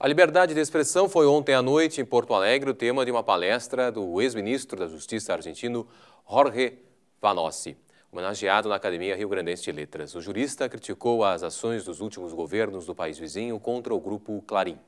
A liberdade de expressão foi ontem à noite em Porto Alegre o tema de uma palestra do ex-ministro da Justiça argentino Jorge Vanossi, homenageado na Academia Rio Grandense de Letras. O jurista criticou as ações dos últimos governos do país vizinho contra o grupo Clarim.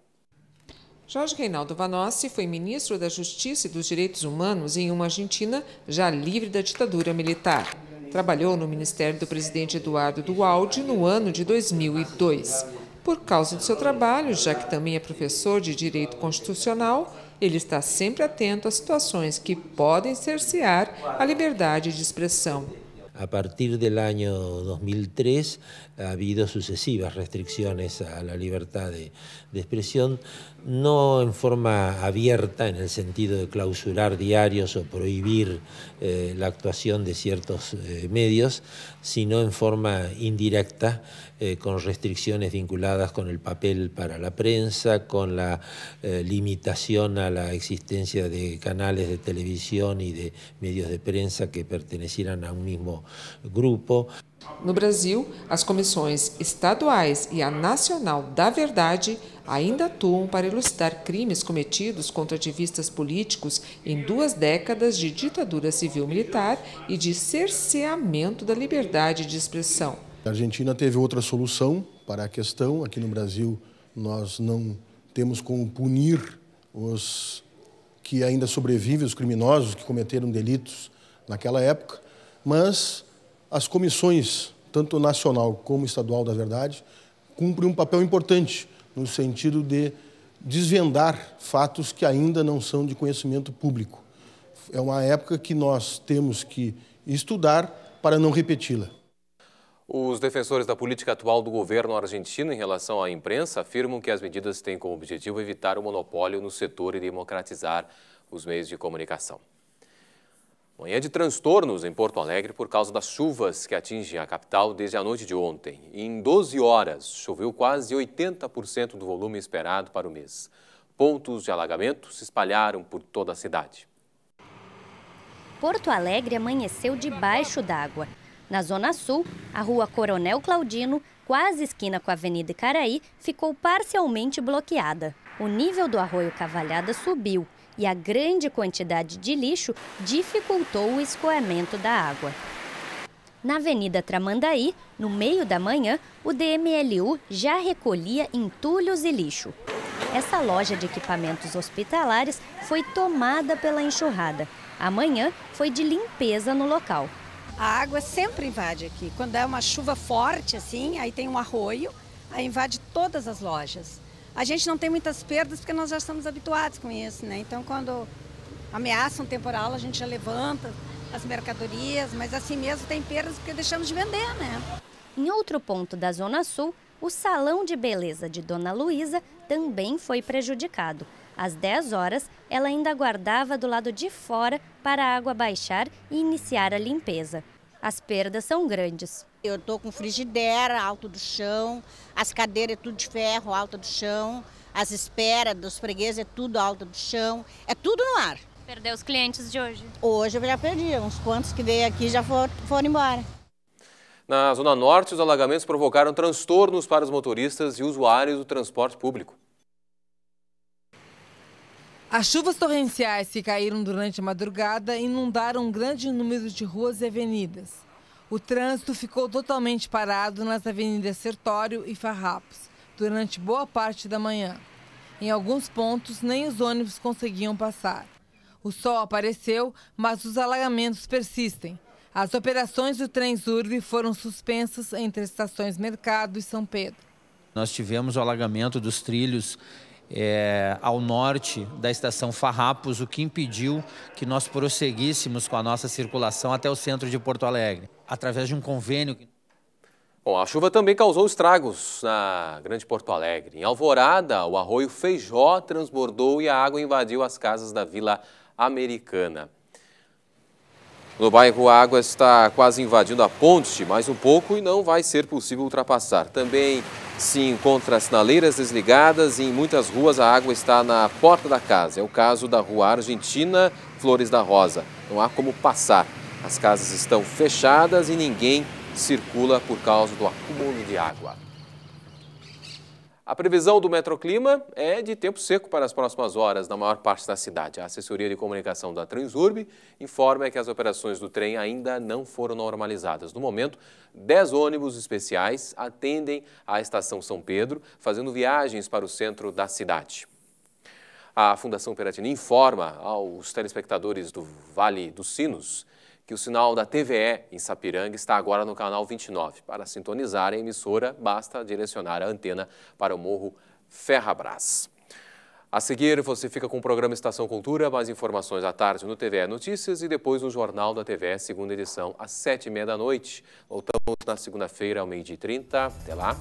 Jorge Reinaldo Vanossi foi ministro da Justiça e dos Direitos Humanos em uma Argentina já livre da ditadura militar. Trabalhou no ministério do presidente Eduardo Dualdi no ano de 2002. Por causa do seu trabalho, já que também é professor de direito constitucional, ele está sempre atento a situações que podem cercear a liberdade de expressão. A partir do ano 2003 ha sucessivas restrições à liberdade de, expressão. no en forma abierta, en el sentido de clausurar diarios o prohibir eh, la actuación de ciertos eh, medios, sino en forma indirecta, eh, con restricciones vinculadas con el papel para la prensa, con la limitación a la existencia de canales de televisión y de medios de prensa que pertenecieran a un mismo grupo. No Brasil, las comisiones estaduais y e a Nacional da verdad ainda atuam para elucidar crimes cometidos contra ativistas políticos em duas décadas de ditadura civil-militar e de cerceamento da liberdade de expressão. A Argentina teve outra solução para a questão. Aqui no Brasil, nós não temos como punir os que ainda sobrevivem, os criminosos que cometeram delitos naquela época, mas as comissões, tanto nacional como estadual da verdade, cumprem um papel importante no sentido de desvendar fatos que ainda não são de conhecimento público. É uma época que nós temos que estudar para não repeti-la. Os defensores da política atual do governo argentino em relação à imprensa afirmam que as medidas têm como objetivo evitar o monopólio no setor e democratizar os meios de comunicação. Manhã de transtornos em Porto Alegre por causa das chuvas que atingem a capital desde a noite de ontem. Em 12 horas, choveu quase 80% do volume esperado para o mês. Pontos de alagamento se espalharam por toda a cidade. Porto Alegre amanheceu debaixo d'água. Na Zona Sul, a rua Coronel Claudino, quase esquina com a Avenida Icaraí, ficou parcialmente bloqueada. O nível do arroio Cavalhada subiu e a grande quantidade de lixo dificultou o escoamento da água. Na Avenida Tramandaí, no meio da manhã, o DMLU já recolhia entulhos e lixo. Essa loja de equipamentos hospitalares foi tomada pela enxurrada. Amanhã foi de limpeza no local. A água sempre invade aqui. Quando é uma chuva forte assim, aí tem um arroio, aí invade todas as lojas. A gente não tem muitas perdas porque nós já estamos habituados com isso, né? Então, quando ameaça um temporal, a gente já levanta as mercadorias, mas assim mesmo tem perdas porque deixamos de vender, né? Em outro ponto da Zona Sul, o salão de beleza de Dona Luísa também foi prejudicado. Às 10 horas, ela ainda aguardava do lado de fora para a água baixar e iniciar a limpeza as perdas são grandes. Eu estou com frigideira alto do chão, as cadeiras é tudo de ferro alta do chão, as esperas dos fregueses é tudo alta do chão, é tudo no ar. Perdeu os clientes de hoje? Hoje eu já perdi, uns quantos que veio aqui já foram, foram embora. Na Zona Norte, os alagamentos provocaram transtornos para os motoristas e usuários do transporte público. As chuvas torrenciais que caíram durante a madrugada inundaram um grande número de ruas e avenidas. O trânsito ficou totalmente parado nas avenidas Sertório e Farrapos durante boa parte da manhã. Em alguns pontos, nem os ônibus conseguiam passar. O sol apareceu, mas os alagamentos persistem. As operações do trem Zurb foram suspensas entre estações Mercado e São Pedro. Nós tivemos o alagamento dos trilhos é, ao norte da estação Farrapos, o que impediu que nós prosseguíssemos com a nossa circulação até o centro de Porto Alegre, através de um convênio. Bom, a chuva também causou estragos na Grande Porto Alegre. Em Alvorada, o arroio Feijó transbordou e a água invadiu as casas da Vila Americana. No bairro, a água está quase invadindo a ponte, mais um pouco e não vai ser possível ultrapassar. Também se encontra sinaleiras desligadas e em muitas ruas a água está na porta da casa. É o caso da rua Argentina Flores da Rosa. Não há como passar. As casas estão fechadas e ninguém circula por causa do acúmulo de água. A previsão do Metroclima é de tempo seco para as próximas horas na maior parte da cidade. A assessoria de comunicação da Transurb informa que as operações do trem ainda não foram normalizadas. No momento, 10 ônibus especiais atendem à estação São Pedro, fazendo viagens para o centro da cidade. A Fundação Peratini informa aos telespectadores do Vale dos Sinos que o sinal da TVE em Sapiranga está agora no canal 29. Para sintonizar a emissora, basta direcionar a antena para o Morro Ferrabras. A seguir, você fica com o programa Estação Cultura, mais informações à tarde no TVE Notícias e depois no Jornal da TVE, segunda edição, às sete e meia da noite. Voltamos na segunda-feira, ao meio-dia e trinta. Até lá!